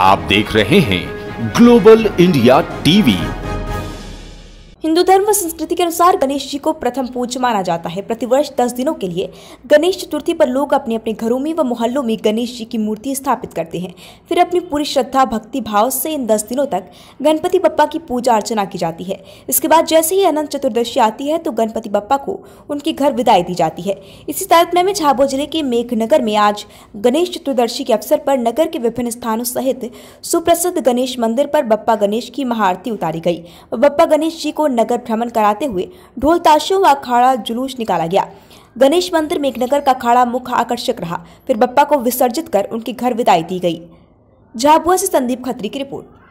आप देख रहे हैं ग्लोबल इंडिया टीवी हिंदू धर्म व संस्कृति के अनुसार गणेश जी को प्रथम पूज माना जाता है प्रतिवर्ष दस दिनों के लिए गणेश चतुर्थी पर लोग अपने अपने घरों में व मोहल्लों में गणेश जी की मूर्ति स्थापित करते हैं फिर अपनी पूरी श्रद्धा भक्ति भाव से इन दस दिनों तक गणपति बप्पा की पूजा अर्चना की जाती है इसके बाद जैसे ही अनंत चतुर्दशी आती है तो गणपति बप्पा को उनके घर विदाई दी जाती है इसी तारतम्य में झाबुआ जिले के मेघनगर में आज गणेश चतुर्दशी के अवसर पर नगर के विभिन्न स्थानों सहित सुप्रसिद्ध गणेश मंदिर पर बप्पा गणेश की महाआरती उतारी गई बप्पा गणेश जी को नगर भ्रमण कराते हुए ढोलताशों व अखाड़ा जुलूस निकाला गया गणेश मंदिर में एक नगर का अखाड़ा मुख्य आकर्षक रहा फिर बप्पा को विसर्जित कर उनके घर विदाई दी गई झाबुआ से संदीप खत्री की रिपोर्ट